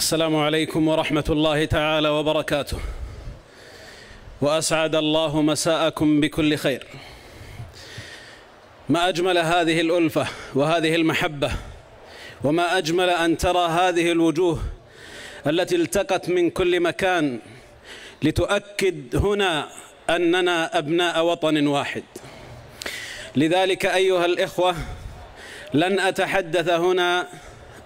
السلام عليكم ورحمة الله تعالى وبركاته وأسعد الله مساءكم بكل خير ما أجمل هذه الألفة وهذه المحبة وما أجمل أن ترى هذه الوجوه التي التقت من كل مكان لتؤكد هنا أننا أبناء وطن واحد لذلك أيها الإخوة لن أتحدث هنا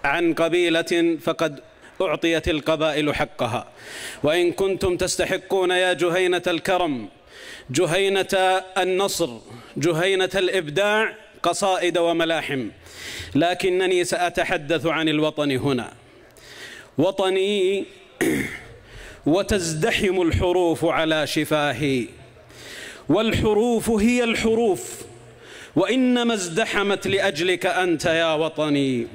عن قبيلة فقد أعطيت القبائل حقها وإن كنتم تستحقون يا جهينة الكرم جهينة النصر جهينة الإبداع قصائد وملاحم لكنني سأتحدث عن الوطن هنا وطني وتزدحم الحروف على شفاهي والحروف هي الحروف وإنما ازدحمت لأجلك أنت يا وطني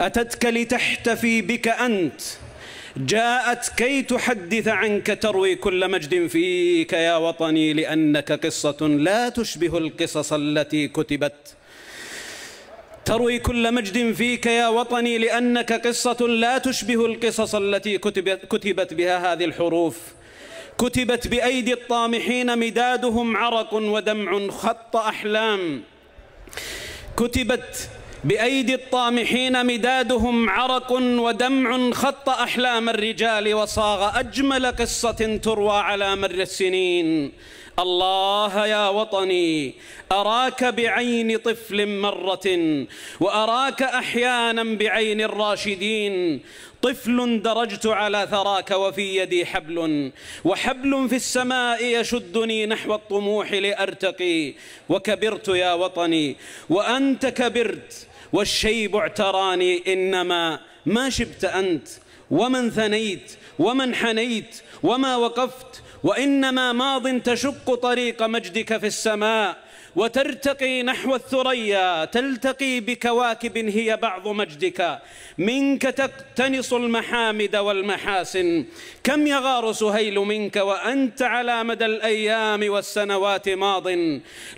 أتتك لتحتفي بك أنت جاءت كي تحدث عنك تروي كل مجد فيك يا وطني لأنك قصة لا تشبه القصص التي كتبت تروي كل مجد فيك يا وطني لأنك قصة لا تشبه القصص التي كتبت, بها هذه الحروف كتبت بأيدي الطامحين مدادهم عرق ودمع خط أحلام كتبت بأيدي الطامحين مدادهم عرق ودمع خط أحلام الرجال وصاغ أجمل قصة تروى على مر السنين الله يا وطني أراك بعين طفل مرة وأراك أحيانا بعين الراشدين طفل درجت على ثراك وفي يدي حبل وحبل في السماء يشدني نحو الطموح لأرتقي وكبرت يا وطني وأنت كبرت والشيب اعتراني إنما ما شبت أنت ومن ثنيت ومن حنيت وما وقفت وإنما ماض تشق طريق مجدك في السماء وترتقي نحو الثريا تلتقي بكواكب هي بعض مجدك منك تقتنص المحامد والمحاسن كم يغار سهيل منك وأنت على مدى الأيام والسنوات ماض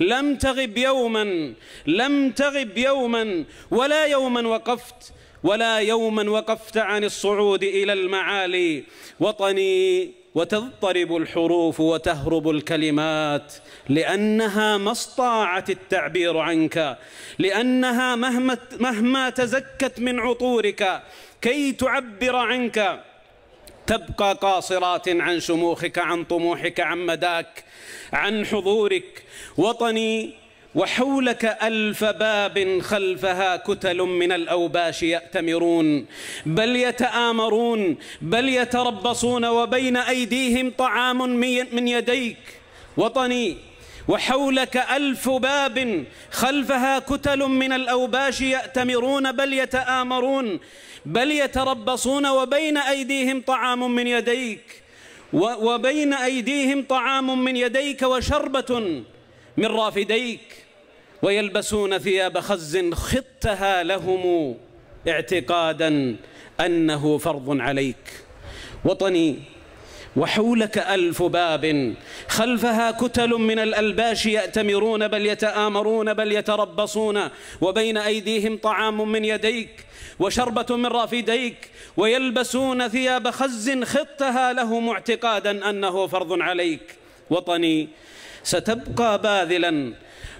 لم تغب يوما لم تغب يوما ولا يوما وقفت ولا يوما وقفت عن الصعود إلى المعالي وطني وتضطرب الحروف وتهرب الكلمات لانها ما استطاعت التعبير عنك لانها مهما مهما تزكت من عطورك كي تعبر عنك تبقى قاصرات عن شموخك عن طموحك عن مداك عن حضورك وطني وحولك ألف باب خلفها كتل من الأوباش يأتمرون بل يتآمرون بل يتربصون وبين أيديهم طعام من يديك وطني وحولك ألف باب خلفها كتل من الأوباش يأتمرون بل يتآمرون بل يتربصون وبين أيديهم طعام من يديك وبين أيديهم طعام من يديك وشربة من رافديك ويلبسون ثياب خز خطها لهم اعتقادا أنه فرض عليك وطني وحولك ألف باب خلفها كتل من الألباش يأتمرون بل يتآمرون بل يتربصون وبين أيديهم طعام من يديك وشربة من رافديك ويلبسون ثياب خز خطها لهم اعتقادا أنه فرض عليك وطني ستبقى باذلا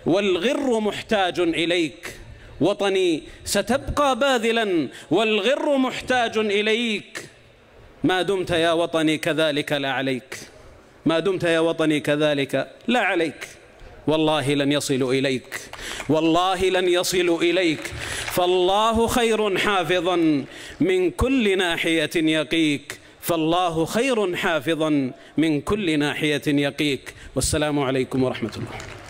والغر محتاج إليك وطني ستبقى باذلا والغر محتاج إليك ما دمت يا وطني كذلك لا عليك ما دمت يا وطني كذلك لا عليك والله لن يصل إليك والله لن يصل إليك فالله خير حافظا من كل ناحية يقيك فالله خير حافظا من كل ناحية يقيك والسلام عليكم ورحمة الله